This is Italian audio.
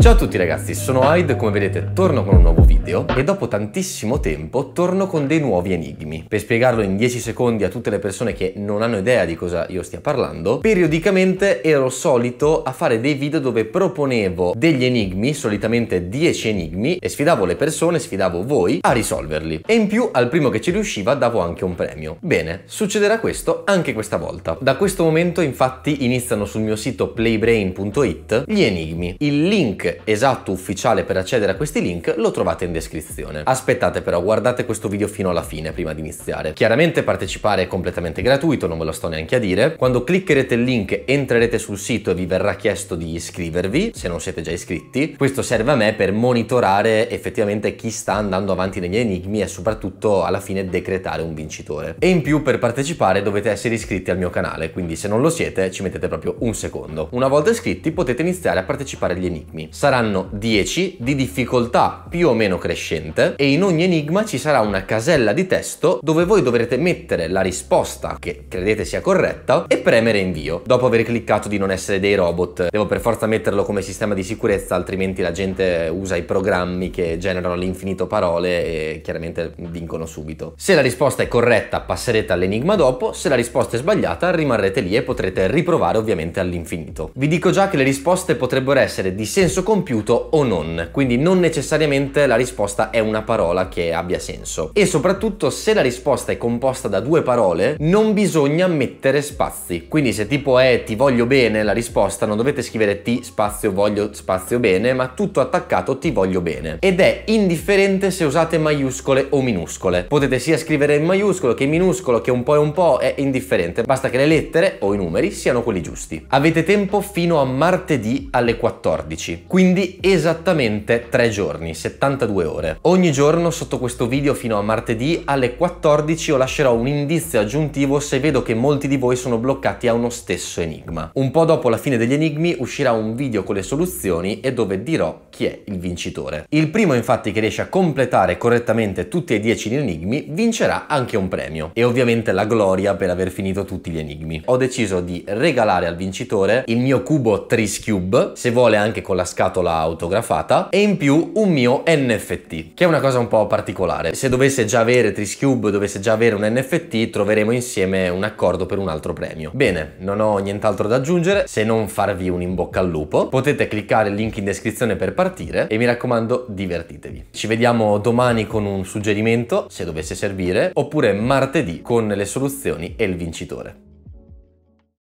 Ciao a tutti ragazzi, sono Hyde, come vedete torno con un nuovo video e dopo tantissimo tempo torno con dei nuovi enigmi. Per spiegarlo in 10 secondi a tutte le persone che non hanno idea di cosa io stia parlando, periodicamente ero solito a fare dei video dove proponevo degli enigmi, solitamente 10 enigmi, e sfidavo le persone, sfidavo voi a risolverli. E in più al primo che ci riusciva davo anche un premio. Bene, succederà questo anche questa volta. Da questo momento infatti iniziano sul mio sito playbrain.it gli enigmi. Il link esatto ufficiale per accedere a questi link lo trovate in descrizione. Aspettate però, guardate questo video fino alla fine prima di iniziare. Chiaramente partecipare è completamente gratuito, non ve lo sto neanche a dire. Quando cliccherete il link entrerete sul sito e vi verrà chiesto di iscrivervi, se non siete già iscritti. Questo serve a me per monitorare effettivamente chi sta andando avanti negli enigmi e soprattutto alla fine decretare un vincitore. E in più per partecipare dovete essere iscritti al mio canale, quindi se non lo siete ci mettete proprio un secondo. Una volta iscritti potete iniziare a partecipare agli enigmi. Saranno 10 di difficoltà più o meno crescente e in ogni enigma ci sarà una casella di testo dove voi dovrete mettere la risposta che credete sia corretta e premere invio. Dopo aver cliccato di non essere dei robot, devo per forza metterlo come sistema di sicurezza, altrimenti la gente usa i programmi che generano all'infinito parole e chiaramente vincono subito. Se la risposta è corretta passerete all'enigma dopo, se la risposta è sbagliata rimarrete lì e potrete riprovare ovviamente all'infinito. Vi dico già che le risposte potrebbero essere di senso compiuto o non, quindi non necessariamente la risposta è una parola che abbia senso. E soprattutto se la risposta è composta da due parole, non bisogna mettere spazi. Quindi se tipo è ti voglio bene la risposta, non dovete scrivere ti spazio voglio spazio bene, ma tutto attaccato ti voglio bene. Ed è indifferente se usate maiuscole o minuscole. Potete sia scrivere in maiuscolo che in minuscolo, che un po' e un po' è indifferente, basta che le lettere o i numeri siano quelli giusti. Avete tempo fino a martedì alle 14. Quindi quindi esattamente 3 giorni, 72 ore. Ogni giorno sotto questo video fino a martedì alle 14 io lascerò un indizio aggiuntivo se vedo che molti di voi sono bloccati a uno stesso enigma. Un po' dopo la fine degli enigmi uscirà un video con le soluzioni e dove dirò chi è il vincitore. Il primo infatti che riesce a completare correttamente tutti e 10 gli enigmi vincerà anche un premio e ovviamente la gloria per aver finito tutti gli enigmi. Ho deciso di regalare al vincitore il mio cubo Triscube, se vuole anche con la scatola scatola autografata e in più un mio NFT, che è una cosa un po' particolare. Se dovesse già avere Triscube, dovesse già avere un NFT, troveremo insieme un accordo per un altro premio. Bene, non ho nient'altro da aggiungere se non farvi un in bocca al lupo. Potete cliccare il link in descrizione per partire e mi raccomando divertitevi. Ci vediamo domani con un suggerimento, se dovesse servire, oppure martedì con le soluzioni e il vincitore.